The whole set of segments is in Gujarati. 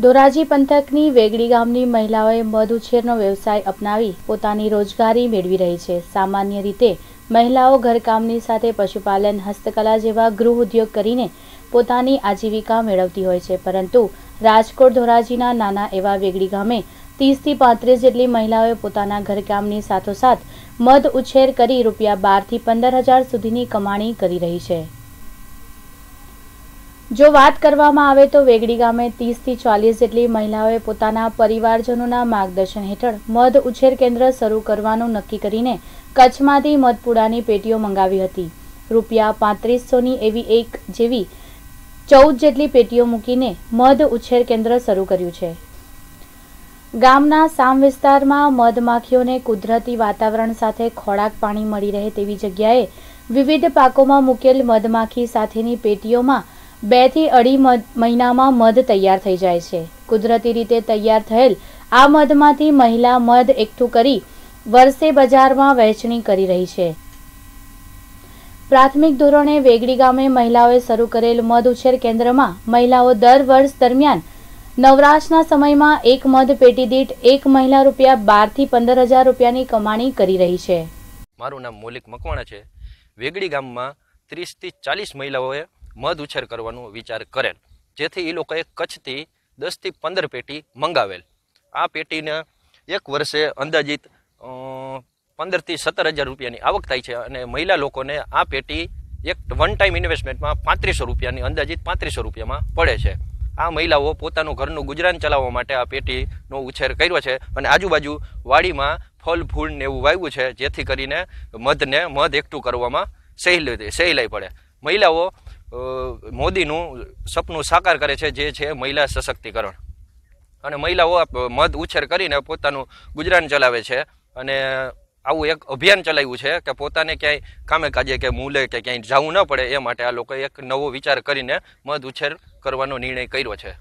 ધોરાજી પંથકની વેગડી ગામની મહિલાઓએ મધ ઉછેરનો વ્યવસાય અપનાવી પોતાની રોજગારી મેળવી રહી છે સામાન્ય રીતે મહિલાઓ ઘરકામની સાથે પશુપાલન હસ્તકલા જેવા ગૃહ ઉદ્યોગ કરીને પોતાની આજીવિકા મેળવતી હોય છે પરંતુ રાજકોટ ધોરાજીના નાના એવા વેગડી ગામે ત્રીસથી પાંત્રીસ જેટલી મહિલાઓએ પોતાના ઘરકામની સાથોસાથ મધ ઉછેર કરી રૂપિયા બારથી પંદર હજાર સુધીની કમાણી કરી રહી છે જો વાત કરવામાં આવે તો વેગડી ગામે ત્રીસથી ચાલીસ જેટલી મહિલાઓએ પોતાના પરિવારજનોના માર્ગદર્શન હેઠળ મધ ઉછેર કેન્દ્ર શરૂ કરવાનું નક્કી કરીને કચ્છમાંથી મધપુડાની પેટીઓ મંગાવી હતી રૂપિયા પાંત્રીસોની એવી એક જેવી ચૌદ જેટલી પેટીઓ મૂકીને મધ ઉછેર કેન્દ્ર શરૂ કર્યું છે ગામના સામ વિસ્તારમાં મધમાખીઓને કુદરતી વાતાવરણ સાથે ખોરાક પાણી મળી રહે તેવી જગ્યાએ વિવિધ પાકોમાં મૂકેલ મધમાખી સાથેની પેટીઓમાં બેથી અઢી મહિનામાં મધ તૈયાર થઈ જાય છે કુદરતી રીતે તૈયાર થયેલ આ મધમાંથી મહિલા મધ એકઠું કરી વર્ષે બજારમાં વહેંચણી કરી રહી છે પ્રાથમિક ધોરણે વેગડી ગામે મહિલાઓએ શરૂ કરેલ મધ ઉછેર કેન્દ્રમાં મહિલાઓ દર વર્ષ દરમિયાન નવરાશના સમયમાં એક મધ પેટી દીઠ એક મહિલા રૂપિયા બારથી પંદર હજાર રૂપિયાની કમાણી કરી રહી છે મારું નામ મોલિક મકવાણા છે વેગડી ગામમાં ત્રીસ ત્રીસથી ચાલીસ મહિલાઓએ મધ ઉછેર કરવાનો વિચાર કરેલ જેથી એ લોકોએ કચ્છથી દસથી પંદર પેટી મંગાવેલ આ પેટીને એક વર્ષે અંદાજિત પંદરથી સત્તર હજાર રૂપિયાની આવક થાય છે અને મહિલા લોકોને આ પેટી એક વન ટાઈમ ઇન્વેસ્ટમેન્ટમાં પાંત્રીસો રૂપિયાની અંદાજિત પાંત્રીસો રૂપિયામાં પડે છે આ મહિલાઓ પોતાનું ઘરનું ગુજરાન ચલાવવા માટે આ પેટીનો ઉછેર કર્યો છે અને આજુબાજુ વાડીમાં ફળ ફૂલ ને એવું વાવ્યું છે જેથી કરીને મધને મધ એકઠું કરવામાં સહેલી સહેલાઈ પડે મહિલાઓ મોદીનું સપનું સાકાર કરે છે જે છે મહિલા સશક્તિકરણ અને મહિલાઓ મધ ઉછેર કરીને પોતાનું ગુજરાન ચલાવે છે અને આવું એક અભિયાન ચલાવ્યું છે કે પોતાને ક્યાંય કામે કાજે કે મૂલે કે ક્યાંય જવું ન પડે એ માટે આ લોકોએ એક નવો વિચાર કરીને મધ ઉછેર કરવાનો નિર્ણય કર્યો છે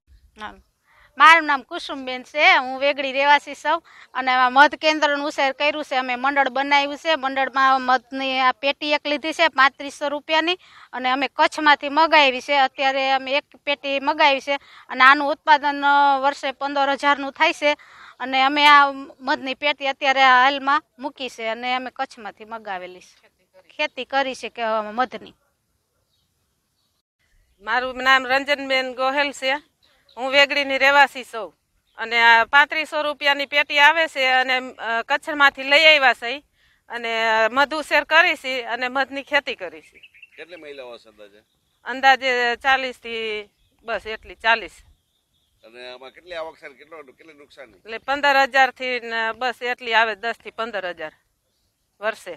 મારું નામ કુસુમબેન છે હું વેગડી રહેવાસી સૌ અને મધ કેન્દ્રનું ઉછેર કર્યું છે અમે મંડળ બનાવ્યું છે મંડળમાં મધની આ પેટી એક લીધી છે પાંત્રીસો રૂપિયાની અને અમે કચ્છમાંથી મગાવી છે અત્યારે અમે એક પેટી મગાવી છે અને આનું ઉત્પાદન વર્ષે પંદર હજારનું થાય છે અને અમે આ મધની પેટી અત્યારે હાલમાં મૂકી છે અને અમે કચ્છમાંથી મગાવેલી છે ખેતી કરી છે કે મધની મારું નામ રંજનબેન ગોહેલ છે હું વેગડીની રહેવાસી છું અને આ પાંત્રીસો રૂપિયાની પેટી આવે છે અને કચ્છમાંથી લઈ આવ્યા છે અને મધુ શેર કરીશી અને મધની ખેતી કરીશી છે કેટલી મહિલાઓ અંદાજે અંદાજે ચાલીસ થી બસ એટલી ચાલીસ અને આમાં કેટલી આવક છે કેટલો કેટલી નુકસાન એટલે પંદર હજાર થી બસ એટલી આવે દસ થી પંદર હજાર વર્ષે